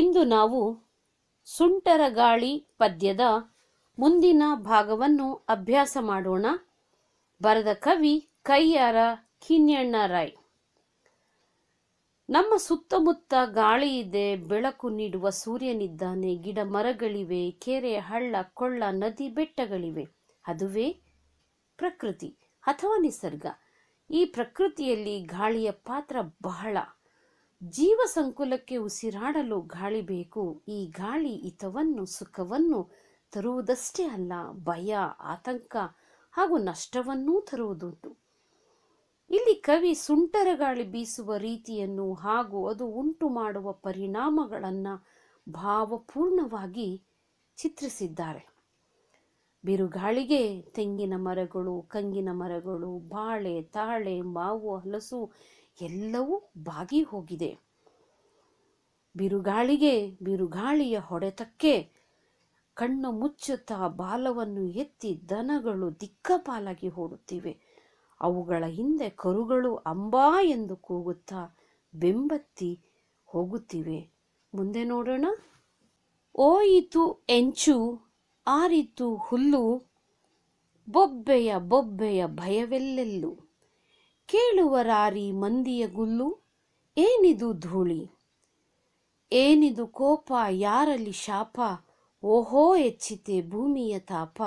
ಇಂದು ನಾವು ಸುಂಟರ ಗಾಳಿ ಪದ್ಯದ ಮುಂದಿನ ಭಾಗವನ್ನು ಅಭ್ಯಾಸ ಮಾಡೋಣ ಬರೆದ ಕವಿ ಕೈಯಾರ ಕಿನ್ಯಣ್ಣ ರಾಯ್ ನಮ್ಮ ಸುತ್ತಮುತ್ತ ಗಾಳಿ ಇದೆ ಬೆಳಕು ನೀಡುವ ಸೂರ್ಯನಿದ್ದಾನೆ ಗಿಡ ಮರಗಳಿವೆ ಕೆರೆ ಹಳ್ಳ ಕೊಳ್ಳ ನದಿ ಬೆಟ್ಟಗಳಿವೆ ಅದುವೇ ಪ್ರಕೃತಿ ಅಥವಾ ನಿಸರ್ಗ ಈ ಪ್ರಕೃತಿಯಲ್ಲಿ ಗಾಳಿಯ ಪಾತ್ರ ಬಹಳ ಜೀವ ಸಂಕುಲಕ್ಕೆ ಉಸಿರಾಡಲು ಗಾಳಿ ಬೇಕು ಈ ಗಾಳಿ ಹಿತವನ್ನು ಸುಖವನ್ನು ತರುವುದಷ್ಟೇ ಅಲ್ಲ ಭಯ ಆತಂಕ ಹಾಗೂ ನಷ್ಟವನ್ನೂ ತರುವುದುಂಟು ಇಲ್ಲಿ ಕವಿ ಸುಂಟರ ಗಾಳಿ ಬೀಸುವ ರೀತಿಯನ್ನು ಹಾಗೂ ಅದು ಉಂಟು ಮಾಡುವ ಪರಿಣಾಮಗಳನ್ನು ಭಾವಪೂರ್ಣವಾಗಿ ಚಿತ್ರಿಸಿದ್ದಾರೆ ಬಿರುಗಾಳಿಗೆ ತೆಂಗಿನ ಮರಗಳು ಕಂಗಿನ ಮರಗಳು ಬಾಳೆ ತಾಳೆ ಮಾವು ಹಲಸು ಎಲ್ಲವೂ ಬಾಗಿ ಹೋಗಿದೆ ಬಿರುಗಾಳಿಗೆ ಬಿರುಗಾಳಿಯ ಹೊಡೆತಕ್ಕೆ ಕಣ್ಣು ಮುಚ್ಚುತ್ತಾ ಬಾಲವನ್ನು ಎತ್ತಿ ದನಗಳು ದಿಕ್ಕಪಾಲಾಗಿ ಓಡುತ್ತಿವೆ ಅವುಗಳ ಹಿಂದೆ ಕರುಗಳು ಅಂಬಾ ಎಂದು ಕೂಗುತ್ತಾ ಬೆಂಬತ್ತಿ ಹೋಗುತ್ತಿವೆ ಮುಂದೆ ನೋಡೋಣ ಓಯಿತು ಎಂಚು ಆರಿತು ಹುಲ್ಲು ಬೊಬ್ಬೆಯ ಬೊಬ್ಬೆಯ ಭಯವೆಲ್ಲೆಲ್ಲೂ ಕೇಳುವರಾರಿ ಮಂದಿಯ ಗುಲ್ಲು ಏನಿದು ಧೂಳಿ ಏನಿದು ಕೋಪ ಯಾರಲ್ಲಿ ಶಾಪ ಓಹೋ ಎಚ್ಚಿತೆ ಭೂಮಿಯ ತಾಪ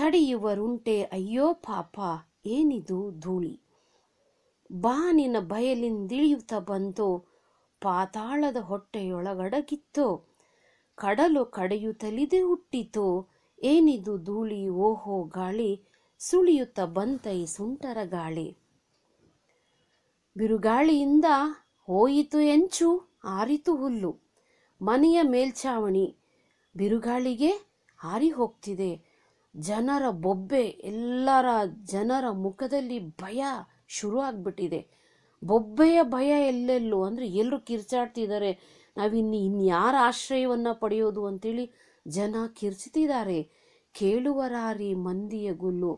ತಡೆಯುವರುಂಟೆ ಅಯ್ಯೋ ಪಾಪ ಏನಿದು ಧೂಳಿ ಬಾನಿನ ಬಯಲಿಂದಿಳಿಯುತ್ತ ಬಂತೋ ಪಾತಾಳದ ಹೊಟ್ಟೆಯೊಳಗಡಗಿತ್ತೋ ಕಡಲು ಕಡೆಯುತ್ತಲಿದೆ ಹುಟ್ಟಿತೋ ಏನಿದು ಧೂಳಿ ಓಹೋ ಗಾಳಿ ಸುಳಿಯುತ್ತ ಬಂತೈ ಸುಂಟರ ಗಾಳಿ ಬಿರುಗಾಳಿಯಿಂದ ಹೋಯಿತು ಎಂಚು ಆರಿತು ಹುಲ್ಲು ಮನೆಯ ಮೇಲ್ಛಾವಣಿ ಬಿರುಗಾಳಿಗೆ ಹಾರಿ ಹೋಗ್ತಿದೆ ಜನರ ಬೊಬ್ಬೆ ಎಲ್ಲರ ಜನರ ಮುಖದಲ್ಲಿ ಭಯ ಶುರು ಆಗ್ಬಿಟ್ಟಿದೆ ಬೊಬ್ಬೆಯ ಭಯ ಎಲ್ಲೆಲ್ಲೂ ಅಂದರೆ ಎಲ್ಲರೂ ಕಿರ್ಚಾಡ್ತಿದ್ದಾರೆ ನಾವಿನ್ನು ಇನ್ಯಾರ ಆಶ್ರಯವನ್ನು ಪಡೆಯೋದು ಅಂತೇಳಿ ಜನ ಕಿರ್ಚ್ತಿದ್ದಾರೆ ಕೇಳುವರಾರಿ ಮಂದಿಯ ಗುಲ್ಲು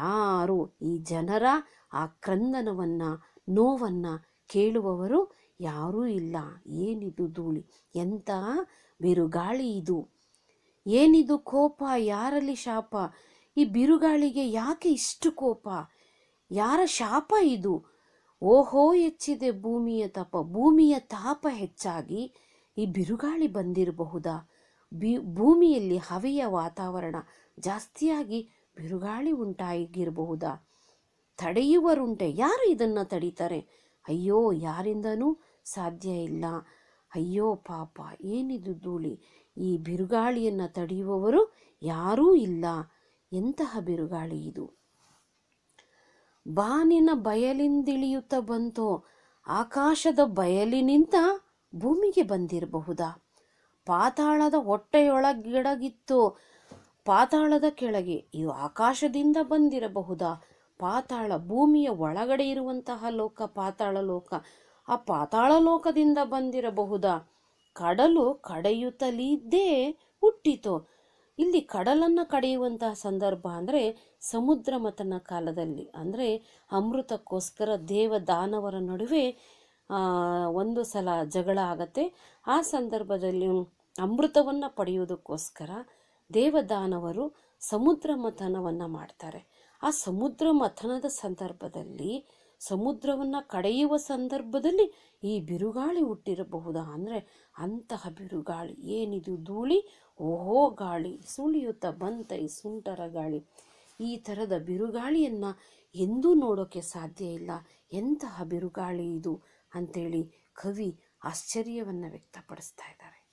ಯಾರು ಈ ಜನರ ಆ ಕ್ರಂದನವನ್ನು ನೋವನ್ನು ಕೇಳುವವರು ಯಾರೂ ಇಲ್ಲ ಏನಿದು ಧೂಳಿ ಎಂಥ ಬಿರುಗಾಳಿ ಇದು ಏನಿದು ಕೋಪ ಯಾರಲ್ಲಿ ಶಾಪ ಈ ಬಿರುಗಾಳಿಗೆ ಯಾಕೆ ಇಷ್ಟು ಕೋಪ ಯಾರ ಶಾಪ ಇದು ಓಹೋ ಹೆಚ್ಚಿದೆ ಭೂಮಿಯ ತಾಪ ಭೂಮಿಯ ತಾಪ ಹೆಚ್ಚಾಗಿ ಈ ಬಿರುಗಾಳಿ ಬಂದಿರಬಹುದಾ ಬಿ ಭೂಮಿಯಲ್ಲಿ ಹವೆಯ ವಾತಾವರಣ ಜಾಸ್ತಿಯಾಗಿ ಬಿರುಗಾಳಿ ಉಂಟಾಗಿರಬಹುದಾ ತಡೆಯುವರುಂಟೆ ಯಾರು ಇದನ್ನು ತಡೀತಾರೆ ಅಯ್ಯೋ ಯಾರಿಂದನೂ ಸಾಧ್ಯ ಇಲ್ಲ ಅಯ್ಯೋ ಪಾಪ ಏನಿದು ಧೂಳಿ ಈ ಬಿರುಗಾಳಿಯನ್ನು ತಡೆಯುವವರು ಯಾರೂ ಇಲ್ಲ ಎಂತಹ ಬಿರುಗಾಳಿ ಇದು ಬಾನಿನ ಬಯಲಿಂದಿಳಿಯುತ್ತ ಬಂತೋ ಆಕಾಶದ ಬಯಲಿನಿಂದ ಭೂಮಿಗೆ ಬಂದಿರಬಹುದಾ ಪಾತಾಳದ ಹೊಟ್ಟೆಯೊಳಗಿಡಗಿತ್ತು ಪಾತಾಳದ ಕೆಳಗೆ ಇದು ಆಕಾಶದಿಂದ ಬಂದಿರಬಹುದಾ ಪಾತಾಳ ಭೂಮಿಯ ಒಳಗಡೆ ಇರುವಂತಹ ಲೋಕ ಪಾತಾಳ ಲೋಕ ಆ ಪಾತಾಳ ಲೋಕದಿಂದ ಬಂದಿರಬಹುದಾ ಕಡಲು ಕಡೆಯುತ್ತಲಿದ್ದೇ ಹುಟ್ಟಿತು ಇಲ್ಲಿ ಕಡಲನ್ನು ಕಡೆಯುವಂತಹ ಸಂದರ್ಭ ಅಂದರೆ ಸಮುದ್ರ ಮತನ ಕಾಲದಲ್ಲಿ ಅಂದರೆ ಅಮೃತಕ್ಕೋಸ್ಕರ ದೇವ ದಾನವರ ನಡುವೆ ಒಂದು ಸಲ ಜಗಳ ಆಗತ್ತೆ ಆ ಸಂದರ್ಭದಲ್ಲಿ ಅಮೃತವನ್ನು ಪಡೆಯುವುದಕ್ಕೋಸ್ಕರ ದೇವದಾನವರು ಸಮುದ್ರ ಮಥನವನ್ನು ಮಾಡ್ತಾರೆ ಆ ಸಮುದ್ರ ಮಥನದ ಸಂದರ್ಭದಲ್ಲಿ ಸಮುದ್ರವನ್ನು ಕಡೆಯುವ ಸಂದರ್ಭದಲ್ಲಿ ಈ ಬಿರುಗಾಳಿ ಹುಟ್ಟಿರಬಹುದಾ ಅಂದರೆ ಅಂತಹ ಬಿರುಗಾಳಿ ಏನಿದು ಧೂಳಿ ಓಹೋ ಗಾಳಿ ಸುಳಿಯುತ್ತ ಈ ಸುಂಟರ ಗಾಳಿ ಈ ಥರದ ಬಿರುಗಾಳಿಯನ್ನು ಎಂದೂ ನೋಡೋಕ್ಕೆ ಸಾಧ್ಯ ಇಲ್ಲ ಎಂತಹ ಬಿರುಗಾಳಿ ಇದು ಅಂಥೇಳಿ ಕವಿ ಆಶ್ಚರ್ಯವನ್ನು ವ್ಯಕ್ತಪಡಿಸ್ತಾ ಇದ್ದಾರೆ